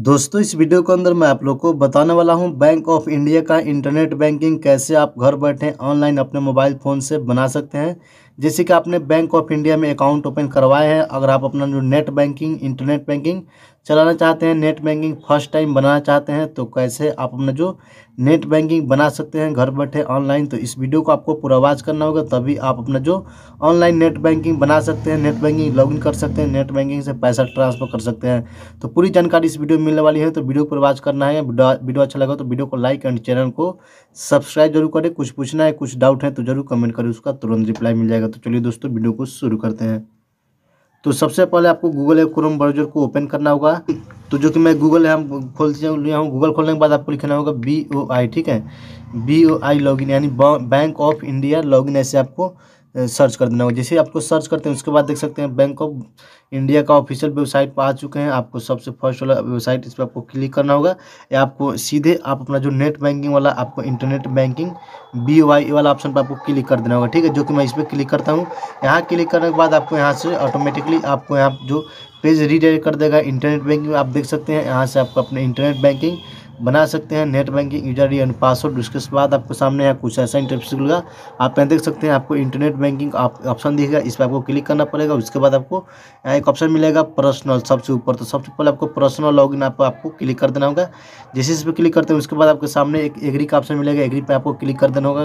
दोस्तों इस वीडियो के अंदर मैं आप लोग को बताने वाला हूं बैंक ऑफ इंडिया का इंटरनेट बैंकिंग कैसे आप घर बैठे ऑनलाइन अपने मोबाइल फ़ोन से बना सकते हैं जैसे कि आपने बैंक ऑफ इंडिया में अकाउंट ओपन करवाया है अगर आप अपना जो नेट बैंकिंग इंटरनेट बैंकिंग चलाना चाहते हैं नेट बैंकिंग फर्स्ट टाइम बनाना चाहते हैं तो कैसे आप अपना जो नेट बैंकिंग बना सकते हैं घर बैठे ऑनलाइन तो इस वीडियो को आपको पूरा वॉच करना होगा तभी आप अपना जो ऑनलाइन नेट बैंकिंग बना सकते हैं नेट बैंकिंग लॉगिन कर सकते हैं नेट बैंकिंग से पैसा ट्रांसफर कर सकते हैं तो पूरी जानकारी इस वीडियो में मिलने वाली है तो वीडियो पर वाच करना है वीडियो अच्छा लगा तो वीडियो को लाइक एंड चैनल को सब्सक्राइब जरूर करें कुछ पूछना है कुछ डाउट है तो जरूर कमेंट करें उसका तुरंत रिप्लाई मिल जाएगा जाएगा तो चलिए दोस्तों वीडियो को शुरू करते हैं तो सबसे पहले आपको गूगल या क्रोम ब्राउजर को ओपन करना होगा तो जो कि मैं गूगल है हम खोल लिया हूँ गूगल खोलने के बाद आपको लिखना होगा बी ओ आई ठीक है बी ओ आई लॉगिन यानी बैंक ऑफ इंडिया लॉगिन ऐसे आपको सर्च कर देना होगा जैसे आपको सर्च करते हैं उसके बाद देख सकते हैं बैंक ऑफ इंडिया का ऑफिशियल वेबसाइट पर आ चुके हैं आपको सबसे फर्स्ट वाला वेबसाइट इस पर आपको क्लिक करना होगा या आपको सीधे आप अपना जो नेट बैंकिंग वाला आपको इंटरनेट बैंकिंग बी वाई वाला ऑप्शन पर आपको क्लिक कर देना होगा ठीक है जो कि मैं इस पर क्लिक करता हूँ यहाँ क्लिक करने के बाद आपको यहाँ से ऑटोमेटिकली आपको यहाँ जो पेज रीडायरेक्ट कर देगा इंटरनेट बैंकिंग आप देख सकते हैं यहाँ से आपको अपने इंटरनेट बैंकिंग बना सकते हैं net banking user I and password उसके बाद आपको सामने यहाँ कुछ ऐसा इंटरव्यू मिलेगा आप यहाँ देख सकते हैं आपको इंटरनेट बैंकिंग ऑप्शन आप, दिखेगा इस पर आपको क्लिक करना पड़ेगा उसके बाद आपको यहाँ एक ऑप्शन मिलेगा पर्सनल सबसे ऊपर तो सबसे पहले आपको पर्सनल लॉग इन आपको क्लिक कर देना होगा जैसे इस पर क्लिक करते हैं उसके बाद आपके सामने एक एग्री का ऑप्शन मिलेगा एग्री पे आपको क्लिक कर देना होगा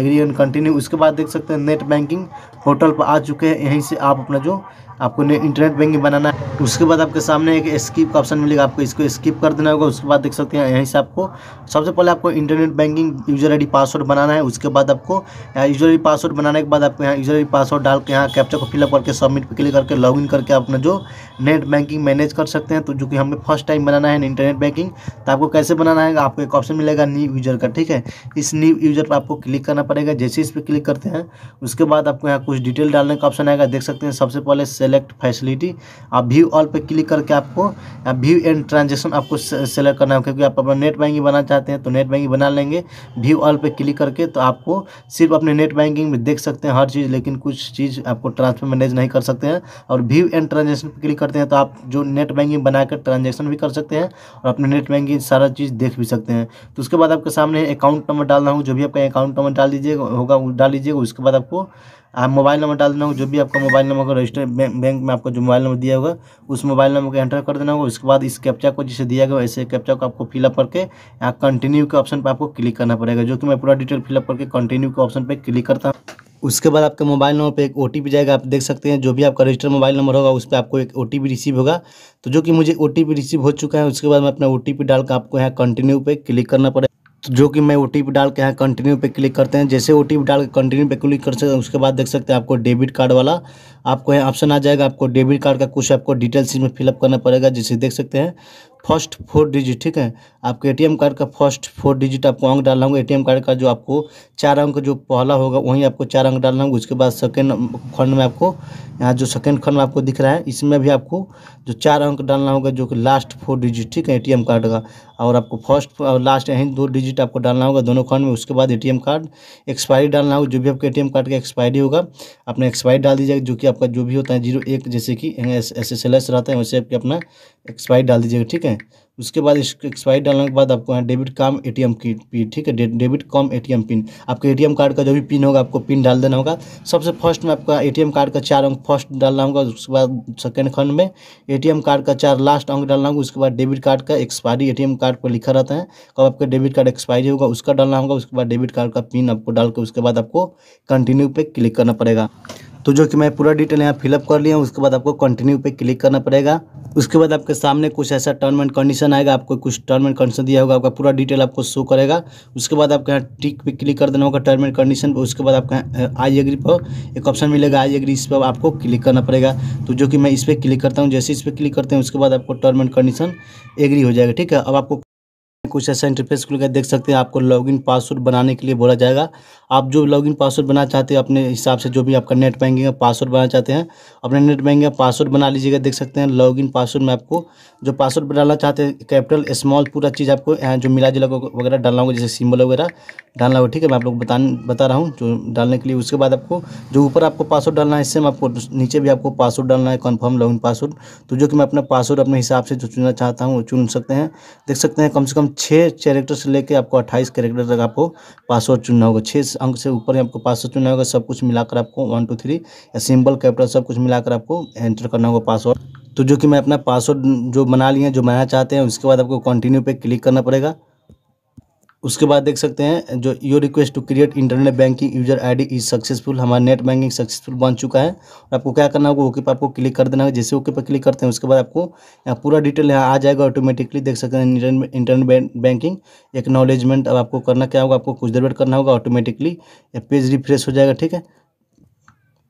एग्री एंड कंटिन्यू उसके बाद देख सकते हैं नेट बैंकिंग पोर्टल पर आ चुके हैं यहीं से आप अपना जो आपको इंटरनेट बैंकिंग बनाना है उसके बाद आपके सामने एक स्किप का ऑप्शन मिलेगा आपको इसको स्किप कर देना होगा उसके बाद देख सकते हैं यहीं से आपको सबसे पहले आपको internet banking user I password बनाना है उसके बाद आपको यूजर आई पासवर्ड बनाने के बाद आपको यहाँ यूजर आई पासवर्ड डाल के यहाँ कैप्चा को फिलअप करके सबमिट पर क्लिक करके इन करके अपना जो नेट बैंकिंग मैनेज कर सकते हैं तो जो कि हमें फर्स्ट टाइम बनाना है इंटरनेट बैंकिंग तो आपको कैसे बनाना है आपको एक ऑप्शन मिलेगा न्यू यूजर का ठीक है इस न्यू यूजर पर आपको क्लिक करना पड़ेगा जैसे इस पर क्लिक करते हैं उसके बाद आपको यहाँ कुछ डिटेल डालने का ऑप्शन आएगा देख सकते हैं सबसे पहले सेलेक्ट फैसिलिटी आप व्यू ऑल पे क्लिक करके आपको व्यू एंड ट्रांजेक्शन आपको सेलेक्ट करना होगा क्योंकि आप अपना नेट बैंकिंग बनाना चाहते हैं तो नेट बैंकिंग बना लेंगे व्यू ऑल पे क्लिक करके तो आपको सिर्फ अपने नेट बैंकिंग में देख सकते हैं हर चीज़ लेकिन कुछ चीज़ आपको ट्रांसफर मैनेज नहीं कर सकते हैं और व्यू एंड ट्रांजेक्शन पर क्लिक करते हैं तो आप जो नेट बैंकिंग बनाकर ट्रांजेक्शन भी कर सकते हैं और अपने नेट बैंकिंग सारा चीज़ देख भी सकते हैं तो उसके बाद आपके सामने अकाउंट नंबर डालना हो जो भी आपका अकाउंट नंबर डाल दीजिएगा होगा डाल लीजिएगा उसके बाद आपको आप मोबाइल नंबर डाल देना हो जो भी आपका मोबाइल नंबर रजिस्टर बैंक में आपको जो मोबाइल नंबर दिया होगा उस मोबाइल नंबर को एंटर कर देना होगा उसके बाद इस कैप्चा को जिसे दिया गया ऐसे कैप्चा को आपको फिलअप करके यहाँ कंटिन्यू के ऑप्शन पर आपको क्लिक करना पड़ेगा जो कि मैं पूरा डिटेल फिलअप करके कंटिन्यू के ऑप्शन पर क्लिक करता हूँ उसके बाद आपके मोबाइल नंबर पे एक ओ जाएगा आप देख सकते हैं जो भी आपका रजिस्टर मोबाइल नंबर होगा उस पर आपको एक ओ रिसीव होगा तो जो कि मुझे ओ रिसीव हो चुका है उसके बाद मैं अपना ओ डाल डालकर आपको यहाँ कंटिन्यू पे क्लिक करना पड़ेगा जो कि मैं ओ टी पी डाल के यहाँ कंटिन्यू पे क्लिक करते हैं जैसे ओ टी पी डाल के कंटिन्यू पे क्लिक कर सकते हैं उसके बाद देख सकते हैं आपको डेबिट कार्ड वाला आपको यहाँ ऑप्शन आ जाएगा आपको डेबिट कार्ड का कुछ आपको डिटेल्स इसमें फिलअप करना पड़ेगा जैसे देख सकते हैं फर्स्ट फोर डिजिट ठीक है आपके एटीएम कार्ड का फर्स्ट फोर डिजिट आपको अंक डालना होगा एटीएम कार्ड का जो आपको चार अंक जो पहला होगा वहीं आपको चार अंक डालना होगा उसके बाद सेकेंड खंड में आपको यहाँ जो सेकेंड खंड में आपको दिख रहा है इसमें भी आपको जो चार अंक डालना होगा जो कि लास्ट फोर डिजिट ठीक है ए कार्ड का और आपको फर्स्ट और लास्ट यहीं दो डिजिट आपको डालना होगा दोनों खंड में उसके बाद ए कार्ड एक्सपायरी डालना होगा जो भी आपके ए कार्ड का एक्सपायरी होगा अपना एक्सपायरी डाल दीजिएगा जो कि आपका जो भी होता है जीरो एक जैसे कि एस एस रहता है वैसे आपके अपना एक्सपायरी डाल दीजिएगा ठीक है बैंक उसके बाद एक्सपायरी डालने के बाद आपको यहाँ डेबिट काम एटीएम की पिन ठीक है डेबिट कॉम एटीएम पिन आपके एटीएम कार्ड का जो भी पिन होगा आपको पिन डाल देना होगा सबसे फर्स्ट में आपका एटीएम कार्ड का चार अंक फर्स्ट डालना होगा उसके बाद सेकेंड खंड में एटीएम कार्ड का चार लास्ट अंक डालना होगा उसके बाद डेबिट कार्ड का एक्सपायरी ए कार्ड पर लिखा रहता है कब आपका डेबिट कार्ड एक्सपायरी होगा उसका डालना होगा उसके बाद डेबिट कार्ड का पिन आपको डाल के उसके बाद आपको कंटिन्यू पर क्लिक करना पड़ेगा तो जो कि मैं पूरा डिटेल यहाँ फिलअप कर लिया उसके बाद आपको कंटिन्यू पे क्लिक करना पड़ेगा उसके बाद आपके सामने कुछ ऐसा टर्म एंड कंडीशन आएगा आपको कुछ टर्म एंड कंडीशन दिया होगा आपका पूरा डिटेल आपको शो करेगा उसके बाद आपके यहाँ टिक पे क्लिक कर देना होगा टर्म एंड कंडीशन पर उसके बाद आपके आई एग्री पर एक ऑप्शन मिलेगा आई एग्री इस पर आपको क्लिक करना पड़ेगा तो जो कि मैं इस पर क्लिक करता हूँ जैसे इस पर क्लिक करते हैं उसके बाद आपको टर्म एंड कंडीशन एग्री हो जाएगा ठीक है अब आपको कुछ ऐसा इंटरफेस गया देख सकते हैं आपको लॉगिन पासवर्ड बनाने के लिए बोला जाएगा आप जो लॉगिन पासवर्ड बनाना चाहते हैं अपने हिसाब से जो भी आपका नेट बैंकिंग का पासवर्ड बनाना चाहते हैं अपने नेट बैंकिंग का पासवर्ड बना लीजिएगा देख सकते हैं लॉगिन पासवर्ड में आपको जो पासवर्ड बनाना चाहते हैं कैपिटल स्मॉल पूरा चीज़ आपको यहाँ जो मिला जुला वगैरह डालना होगा जैसे सिम्बल वगैरह डालना होगा ठीक है मैं आप लोग बता बता रहा हूँ जो डालने के लिए उसके बाद आपको जो ऊपर आपको पासवर्ड डालना है इससे आपको नीचे भी आपको पासवर्ड डालना है कन्फर्म लॉगिन पासवर्ड तो जो कि मैं अपना पासवर्ड अपने हिसाब से जो चुनना चाहता हूँ वो चुन सकते हैं देख सकते हैं कम से कम छः कैरेक्टर से लेकर आपको अट्ठाईस कैरेक्टर तक आपको पासवर्ड चुनना होगा छः अंक से ऊपर ही आपको पासवर्ड चुनना होगा सब कुछ मिलाकर आपको वन टू थ्री या सिंबल कैपिटल सब कुछ मिलाकर आपको एंटर करना होगा पासवर्ड तो जो कि मैं अपना पासवर्ड जो बना लिए जो बनाना चाहते हैं उसके बाद आपको कंटिन्यू पे क्लिक करना पड़ेगा उसके बाद देख सकते हैं जो your request to create internet banking user ID is successful हमारा नेट बैंकिंग सक्सेसफुल बन चुका है और आपको क्या करना होगा ओके पर आपको क्लिक कर देना है जैसे ओके पर क्लिक करते हैं उसके बाद आपको यहाँ पूरा डिटेल यहाँ आ जाएगा ऑटोमेटिकली देख सकते हैं इंटरनेट बैंकिंग एक्नॉलेजमेंट अब आपको करना क्या होगा आपको कुछ देर वेट करना होगा ऑटोमेटिकली या पेज रिफ्रेश हो जाएगा ठीक है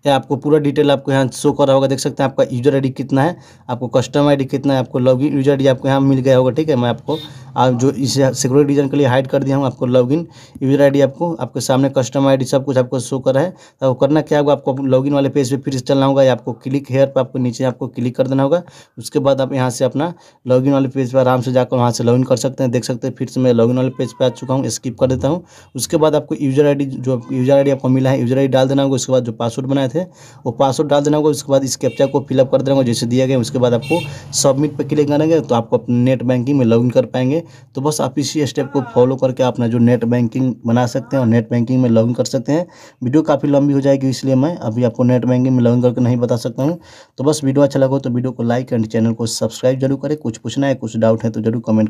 या आपको पूरा डिटेल आपको यहाँ शो करा होगा देख सकते हैं आपका यूजर आईडी कितना है आपको कस्टम आईडी कितना है आपको लॉगिन यूजर आईडी आपको यहाँ मिल गया होगा ठीक है मैं आपको आप जो इसे सिक्योरिटी रीजन के लिए हाइड कर दिया हूँ आपको लॉग इन यूजर आई आपको आपके सामने कस्टमर आई सब कुछ आपको शो कर रहा है तो करना क्या होगा आपको लॉगिन वाले पेज पर फिर चलना होगा या आपको क्लिक हेयर पर आपको नीचे आपको क्लिक कर देना होगा उसके बाद आप यहाँ से अपना इन वाले पेज पर आराम से जाकर वहाँ से लॉग कर सकते हैं देख सकते हैं फिर से मैं लॉग वाले पेज पर आ चुका हूँ स्किप कर देता हूँ उसके बाद आपको यूजर आई जो यूजर आई आपको मिला है यूजर आई डाल देना होगा उसके बाद जो पासवर्ड बनाए थे वो पासवर्ड डाल देना होगा उसके बाद इस कैप्चा को फिलअप कर देना होगा जैसे दिया गया उसके बाद आपको सबमिट पर क्लिक करेंगे तो आपको अपने नेट बैंकिंग में लॉग कर पाएंगे तो बस आप इसी स्टेप को फॉलो हाँ। करके अपना जो नेट बैंकिंग बना सकते हैं और नेट बैंकिंग में लॉगिन कर सकते हैं वीडियो काफ़ी लंबी हो जाएगी इसलिए मैं अभी आपको नेट बैंकिंग में लॉगिन करके नहीं बता सकता हूँ तो बस वीडियो अच्छा लगा तो वीडियो को लाइक एंड चैनल को सब्सक्राइब जरूर करें कुछ पूछना है कुछ डाउट है तो जरूर कमेंट